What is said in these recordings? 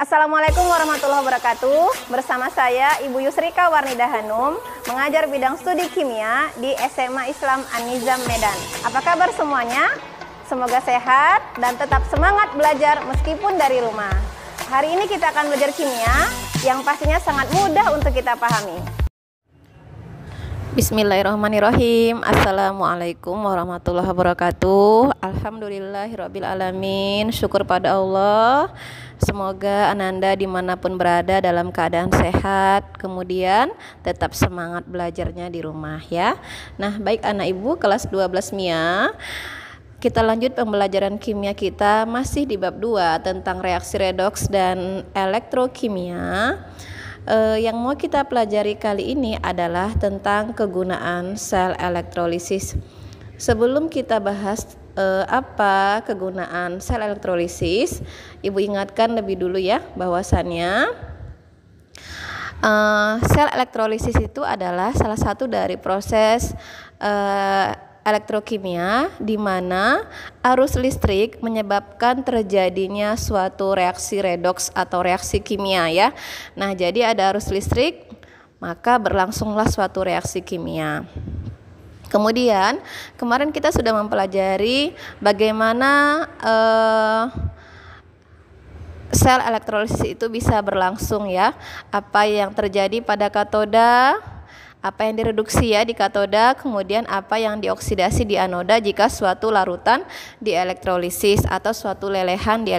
Assalamualaikum warahmatullahi wabarakatuh. Bersama saya Ibu Yusrika Warnida Hanum, mengajar bidang studi kimia di SMA Islam An-Nizam Medan. Apa kabar semuanya? Semoga sehat dan tetap semangat belajar meskipun dari rumah. Hari ini kita akan belajar kimia yang pastinya sangat mudah untuk kita pahami. Bismillahirrahmanirrahim Assalamualaikum warahmatullahi wabarakatuh Alhamdulillahirrabbilalamin Syukur pada Allah Semoga Ananda dimanapun berada dalam keadaan sehat, kemudian tetap semangat belajarnya di rumah ya. Nah baik anak ibu kelas 12 MIA, kita lanjut pembelajaran kimia kita masih di bab 2 tentang reaksi redoks dan elektrokimia. E, yang mau kita pelajari kali ini adalah tentang kegunaan sel elektrolisis. Sebelum kita bahas eh, apa kegunaan sel elektrolisis, Ibu ingatkan lebih dulu ya bahwasannya eh, sel elektrolisis itu adalah salah satu dari proses eh, elektrokimia di mana arus listrik menyebabkan terjadinya suatu reaksi redoks atau reaksi kimia ya. Nah, jadi ada arus listrik maka berlangsunglah suatu reaksi kimia. Kemudian, kemarin kita sudah mempelajari bagaimana uh, sel elektrolisis itu bisa berlangsung ya. Apa yang terjadi pada katoda, apa yang direduksi ya di katoda, kemudian apa yang dioksidasi di anoda jika suatu larutan di atau suatu lelehan di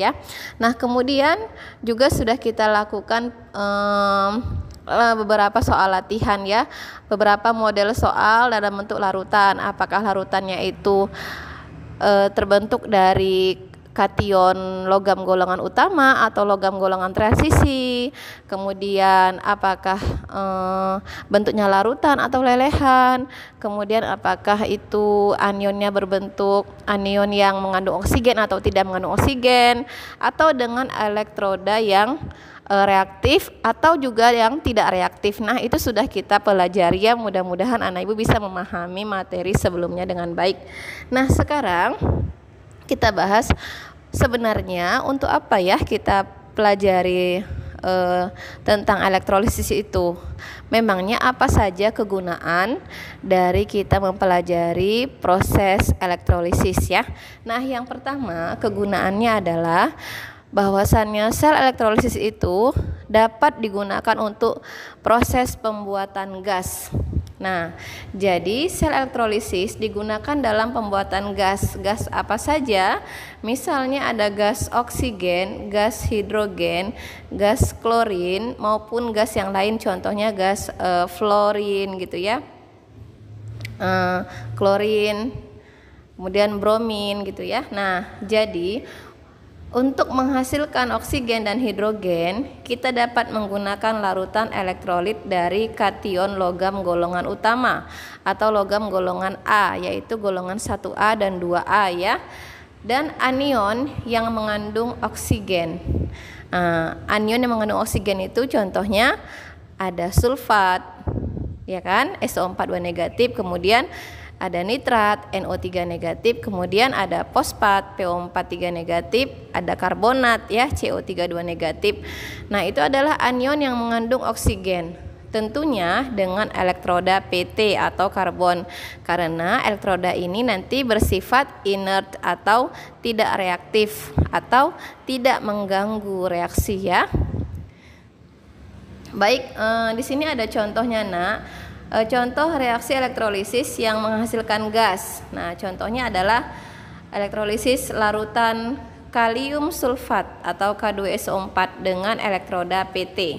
ya. Nah, kemudian juga sudah kita lakukan um, Eh, beberapa soal latihan ya, beberapa model soal dalam bentuk larutan. Apakah larutannya itu e, terbentuk dari kation logam golongan utama atau logam golongan transisi, kemudian apakah e, bentuknya larutan atau lelehan, kemudian apakah itu anionnya berbentuk anion yang mengandung oksigen atau tidak mengandung oksigen, atau dengan elektroda yang Eh, reaktif atau juga yang tidak reaktif. Nah, itu sudah kita pelajari ya. Mudah-mudahan anak ibu bisa memahami materi sebelumnya dengan baik. Nah, sekarang kita bahas sebenarnya untuk apa ya kita pelajari eh, tentang elektrolisis itu. Memangnya apa saja kegunaan dari kita mempelajari proses elektrolisis ya? Nah, yang pertama kegunaannya adalah bahwasannya sel elektrolisis itu dapat digunakan untuk proses pembuatan gas. Nah, jadi sel elektrolisis digunakan dalam pembuatan gas. Gas apa saja? Misalnya ada gas oksigen, gas hidrogen, gas klorin maupun gas yang lain contohnya gas e, eh, fluorin gitu ya. E, klorin, kemudian bromin gitu ya. Nah, jadi untuk menghasilkan oksigen dan hidrogen, kita dapat menggunakan larutan elektrolit dari kation logam golongan utama atau logam golongan A, yaitu golongan 1A dan 2A ya. Dan anion yang mengandung oksigen. Uh, anion yang mengandung oksigen itu contohnya ada sulfat, ya kan, SO4 2 negatif, kemudian ada nitrat NO3 negatif, kemudian ada fosfat PO43 negatif, ada karbonat ya CO32 negatif. Nah, itu adalah anion yang mengandung oksigen. Tentunya dengan elektroda PT atau karbon karena elektroda ini nanti bersifat inert atau tidak reaktif atau tidak mengganggu reaksi ya. Baik, eh, di sini ada contohnya Nak. E, contoh reaksi elektrolisis yang menghasilkan gas. Nah, contohnya adalah elektrolisis larutan kalium sulfat atau K2SO4 dengan elektroda PT.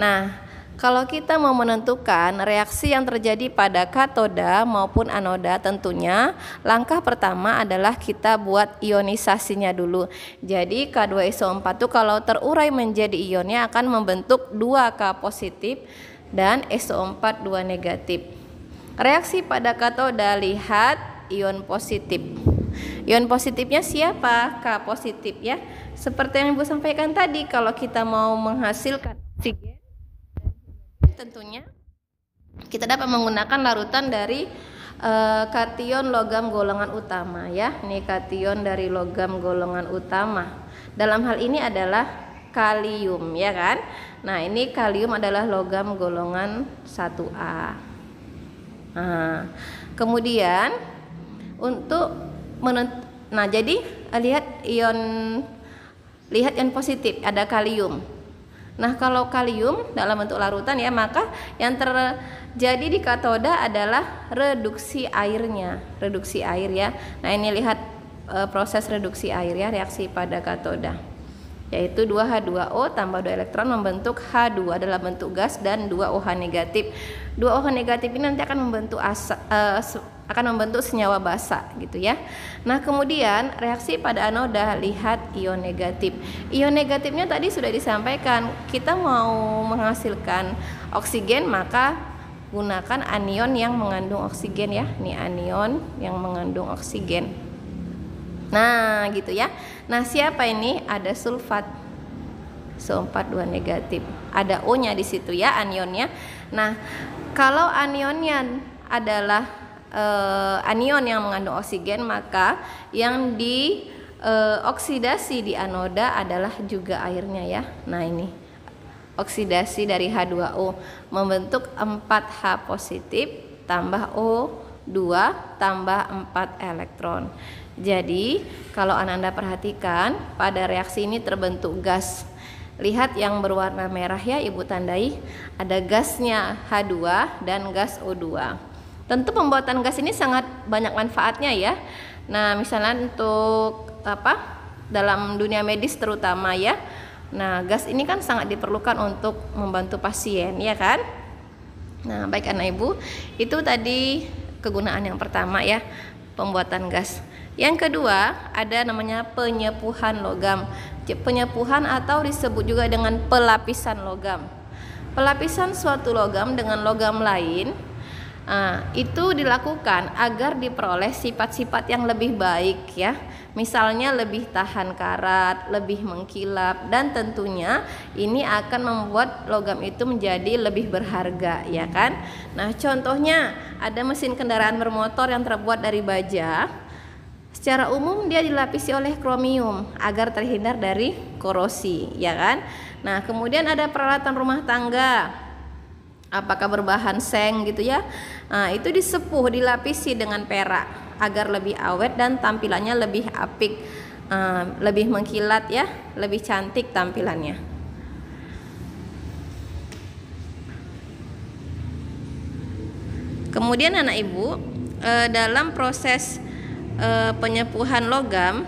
Nah, kalau kita mau menentukan reaksi yang terjadi pada katoda maupun anoda tentunya langkah pertama adalah kita buat ionisasinya dulu. Jadi K2SO4 itu kalau terurai menjadi ionnya akan membentuk 2K positif dan SO4 2 negatif. Reaksi pada katoda lihat ion positif. Ion positifnya siapa? K positif ya. Seperti yang Ibu sampaikan tadi, kalau kita mau menghasilkan oksigen tentunya kita dapat menggunakan larutan dari uh, kation logam golongan utama ya. Ini kation dari logam golongan utama. Dalam hal ini adalah kalium ya kan. Nah, ini kalium adalah logam golongan 1A. Nah, kemudian untuk menut... Nah, jadi eh, lihat ion lihat ion positif ada kalium. Nah, kalau kalium dalam bentuk larutan ya, maka yang terjadi di katoda adalah reduksi airnya, reduksi air ya. Nah, ini lihat e, proses reduksi air ya, reaksi pada katoda yaitu 2H2O tambah 2 elektron membentuk H2 dalam bentuk gas dan 2OH negatif. 2OH negatif ini nanti akan membentuk asa, uh, akan membentuk senyawa basa gitu ya. Nah, kemudian reaksi pada anoda lihat ion negatif. Ion negatifnya tadi sudah disampaikan, kita mau menghasilkan oksigen maka gunakan anion yang mengandung oksigen ya. Ini anion yang mengandung oksigen. Nah, gitu ya. Nah, siapa ini? Ada sulfat. So, 4 2 negatif. Ada O-nya di situ ya, anionnya. Nah, kalau anionnya adalah eh, anion yang mengandung oksigen, maka yang di eh, oksidasi di anoda adalah juga airnya ya. Nah, ini oksidasi dari H2O membentuk 4H positif tambah O 2 tambah 4 elektron. Jadi, kalau anda perhatikan, pada reaksi ini terbentuk gas. Lihat yang berwarna merah ya Ibu tandai, ada gasnya H2 dan gas O2. Tentu pembuatan gas ini sangat banyak manfaatnya ya. Nah, misalnya untuk apa? Dalam dunia medis terutama ya. Nah, gas ini kan sangat diperlukan untuk membantu pasien, ya kan? Nah, baik anak ibu, itu tadi kegunaan yang pertama ya, pembuatan gas. Yang kedua, ada namanya penyepuhan logam. Penyepuhan atau disebut juga dengan pelapisan logam. Pelapisan suatu logam dengan logam lain Nah, itu dilakukan agar diperoleh sifat-sifat yang lebih baik ya. Misalnya lebih tahan karat, lebih mengkilap dan tentunya ini akan membuat logam itu menjadi lebih berharga ya kan. Nah, contohnya ada mesin kendaraan bermotor yang terbuat dari baja. Secara umum dia dilapisi oleh kromium agar terhindar dari korosi, ya kan? Nah, kemudian ada peralatan rumah tangga. Apakah berbahan seng gitu ya? Nah, itu disepuh, dilapisi dengan perak agar lebih awet dan tampilannya lebih apik, nah, lebih mengkilat ya, lebih cantik tampilannya. Kemudian anak ibu eh, dalam proses eh, penyepuhan logam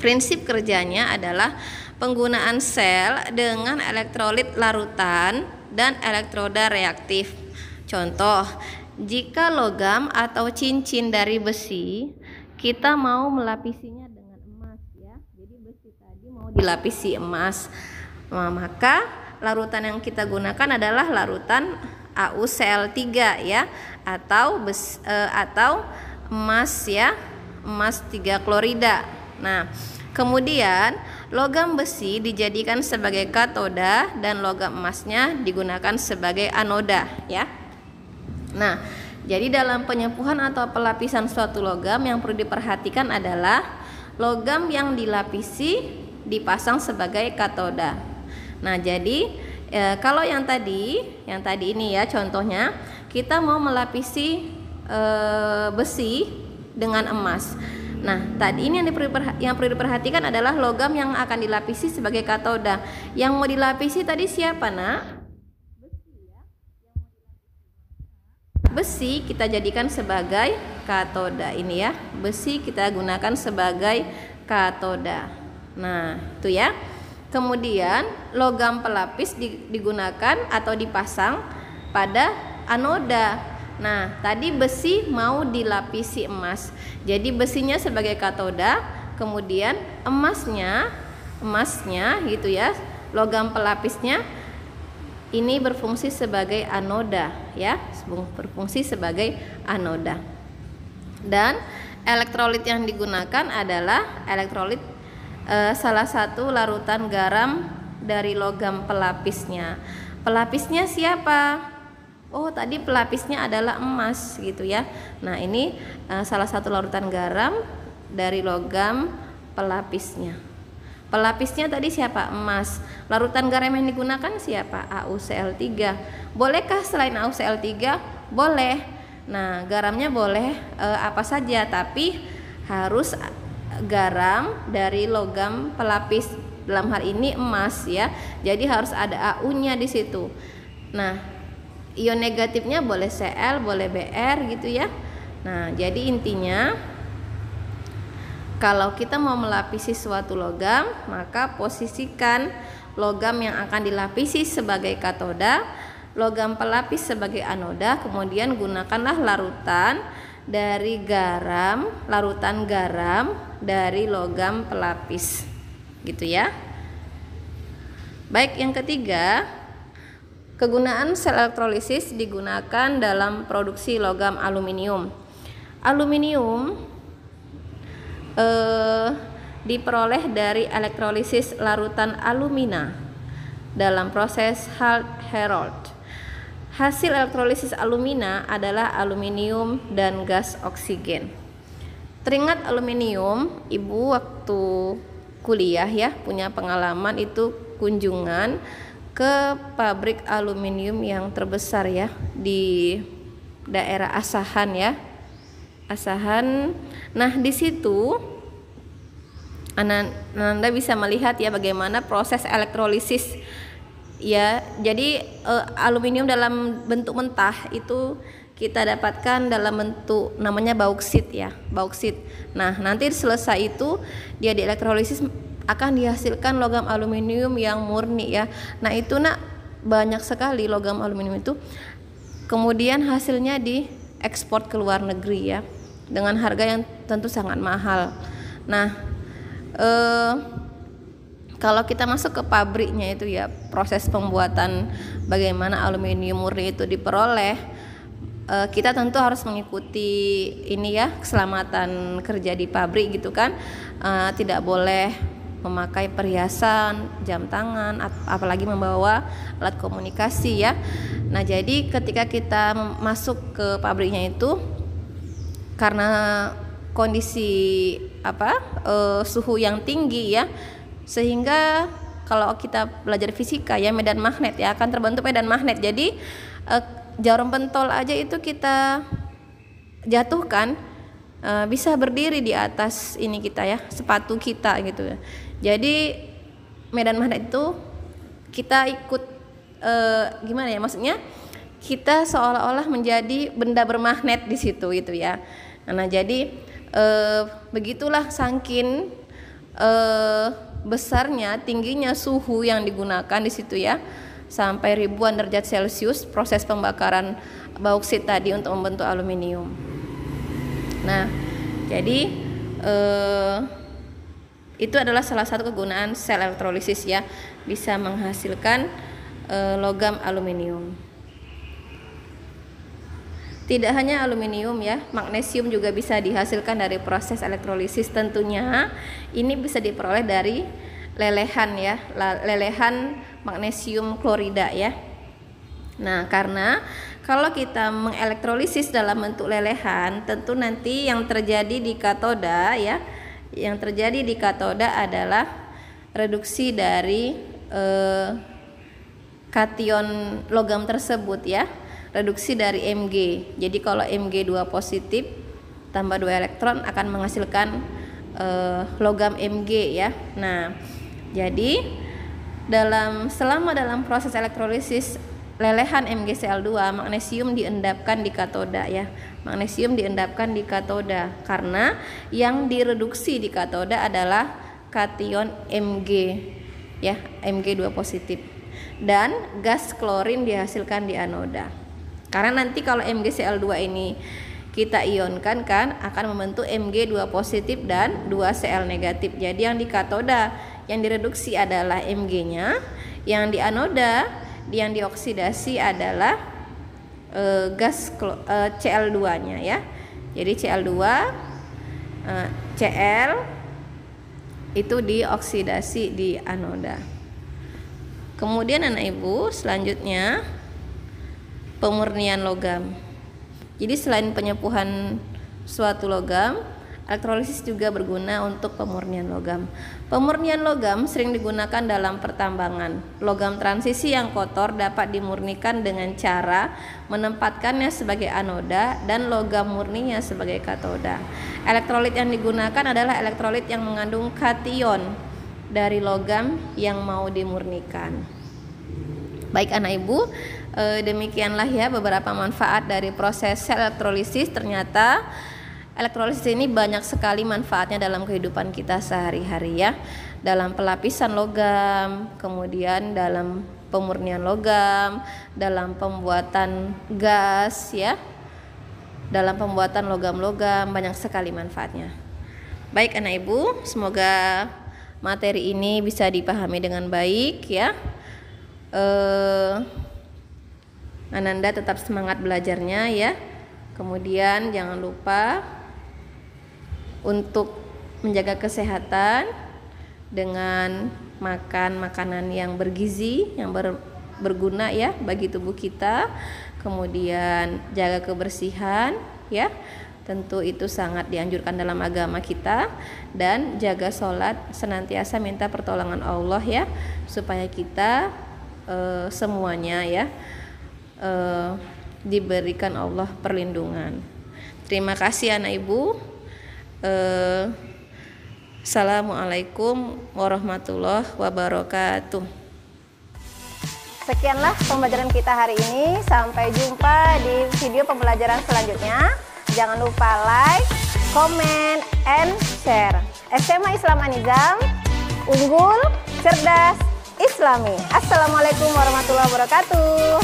prinsip kerjanya adalah penggunaan sel dengan elektrolit larutan dan elektroda reaktif. Contoh, jika logam atau cincin dari besi kita mau melapisinya dengan emas ya. Jadi besi tadi mau dilapisi emas. Nah, maka larutan yang kita gunakan adalah larutan AuCl3 ya atau bes, e, atau emas ya, emas 3 klorida. Nah, kemudian logam besi dijadikan sebagai katoda dan logam emasnya digunakan sebagai anoda ya. Nah, jadi dalam penyepuhan atau pelapisan suatu logam yang perlu diperhatikan adalah logam yang dilapisi dipasang sebagai katoda. Nah, jadi E, kalau yang tadi, yang tadi ini ya contohnya, kita mau melapisi e, besi dengan emas. Nah, tadi ini yang, yang perlu diperhatikan adalah logam yang akan dilapisi sebagai katoda. Yang mau dilapisi tadi siapa, Nak? Besi kita jadikan sebagai katoda ini ya. Besi kita gunakan sebagai katoda. Nah, itu ya. Kemudian logam pelapis digunakan atau dipasang pada anoda. Nah, tadi besi mau dilapisi emas. Jadi besinya sebagai katoda, kemudian emasnya emasnya gitu ya, logam pelapisnya ini berfungsi sebagai anoda ya, berfungsi sebagai anoda. Dan elektrolit yang digunakan adalah elektrolit Eh, salah satu larutan garam dari logam pelapisnya. Pelapisnya siapa? Oh, tadi pelapisnya adalah emas gitu ya. Nah, ini eh, salah satu larutan garam dari logam pelapisnya. Pelapisnya tadi siapa? Emas. Larutan garam yang digunakan siapa? AuCl3. Bolehkah selain AuCl3? Boleh. Nah, garamnya boleh e, apa saja, tapi harus garam dari logam pelapis dalam hal ini emas ya. Jadi harus ada AU-nya di situ. Nah, ion negatifnya boleh Cl, boleh Br gitu ya. Nah, jadi intinya kalau kita mau melapisi suatu logam, maka posisikan logam yang akan dilapisi sebagai katoda, logam pelapis sebagai anoda, kemudian gunakanlah larutan dari garam, larutan garam dari logam pelapis gitu ya baik yang ketiga kegunaan sel elektrolisis digunakan dalam produksi logam aluminium aluminium eh, diperoleh dari elektrolisis larutan alumina dalam proses Herold Hasil elektrolisis alumina adalah aluminium dan gas oksigen. Teringat aluminium, ibu waktu kuliah ya punya pengalaman itu kunjungan ke pabrik aluminium yang terbesar ya di daerah Asahan ya. Asahan. Nah, di situ Anda bisa melihat ya bagaimana proses elektrolisis ya. Jadi eh, aluminium dalam bentuk mentah itu kita dapatkan dalam bentuk namanya bauksit ya, bauksit. Nah, nanti selesai itu dia di elektrolisis akan dihasilkan logam aluminium yang murni ya. Nah, itu nak banyak sekali logam aluminium itu. Kemudian hasilnya diekspor ke luar negeri ya dengan harga yang tentu sangat mahal. Nah, eh, kalau kita masuk ke pabriknya itu ya proses pembuatan bagaimana aluminium murni itu diperoleh uh, kita tentu harus mengikuti ini ya keselamatan kerja di pabrik gitu kan uh, tidak boleh memakai perhiasan jam tangan ap apalagi membawa alat komunikasi ya nah jadi ketika kita masuk ke pabriknya itu karena kondisi apa uh, suhu yang tinggi ya sehingga kalau kita belajar fisika ya medan magnet ya akan terbentuk medan magnet jadi jarum pentol aja itu kita jatuhkan uh, bisa berdiri di atas ini kita ya sepatu kita gitu ya jadi medan magnet itu kita ikut uh, gimana ya maksudnya kita seolah-olah menjadi benda bermagnet di situ gitu ya nah jadi uh, begitulah sangkin uh, besarnya tingginya suhu yang digunakan di situ ya sampai ribuan derajat Celcius proses pembakaran bauksit tadi untuk membentuk aluminium. Nah, jadi eh, itu adalah salah satu kegunaan sel elektrolisis ya, bisa menghasilkan eh, logam aluminium. Tidak hanya aluminium ya, magnesium juga bisa dihasilkan dari proses elektrolisis tentunya. Ini bisa diperoleh dari lelehan ya, lelehan magnesium klorida ya. Nah, karena kalau kita mengelektrolisis dalam bentuk lelehan, tentu nanti yang terjadi di katoda ya, yang terjadi di katoda adalah reduksi dari eh, kation logam tersebut ya, reduksi dari Mg. Jadi kalau Mg2 positif tambah dua elektron akan menghasilkan eh, logam Mg ya. Nah, jadi dalam selama dalam proses elektrolisis lelehan MgCl2 magnesium diendapkan di katoda ya. Magnesium diendapkan di katoda karena yang direduksi di katoda adalah kation Mg ya, Mg2 positif. Dan gas klorin dihasilkan di anoda. Karena nanti kalau MgCl2 ini kita ionkan kan akan membentuk Mg2 positif dan 2Cl negatif. Jadi yang di katoda yang direduksi adalah Mg-nya, yang di anoda yang dioksidasi adalah e, gas e, eh, Cl2-nya ya. Jadi Cl2 e, eh, Cl itu dioksidasi di anoda. Kemudian anak ibu selanjutnya pemurnian logam. Jadi selain penyepuhan suatu logam, Elektrolisis juga berguna untuk pemurnian logam. Pemurnian logam sering digunakan dalam pertambangan. Logam transisi yang kotor dapat dimurnikan dengan cara menempatkannya sebagai anoda dan logam murninya sebagai katoda. Elektrolit yang digunakan adalah elektrolit yang mengandung kation dari logam yang mau dimurnikan. Baik anak ibu, eh, demikianlah ya beberapa manfaat dari proses elektrolisis ternyata elektrolisis ini banyak sekali manfaatnya dalam kehidupan kita sehari-hari ya. Dalam pelapisan logam, kemudian dalam pemurnian logam, dalam pembuatan gas ya. Dalam pembuatan logam-logam banyak sekali manfaatnya. Baik anak ibu, semoga materi ini bisa dipahami dengan baik ya. Eh, Ananda tetap semangat belajarnya ya. Kemudian jangan lupa untuk menjaga kesehatan dengan makan makanan yang bergizi, yang ber, berguna ya bagi tubuh kita. Kemudian jaga kebersihan ya. Tentu itu sangat dianjurkan dalam agama kita dan jaga sholat senantiasa minta pertolongan Allah ya supaya kita e, semuanya ya e, diberikan Allah perlindungan. Terima kasih anak ibu. Eh, Assalamualaikum warahmatullahi wabarakatuh. Sekianlah pembelajaran kita hari ini. Sampai jumpa di video pembelajaran selanjutnya. Jangan lupa like, comment, and share. SMA Islam Anizam, unggul, cerdas, islami. Assalamualaikum warahmatullahi wabarakatuh.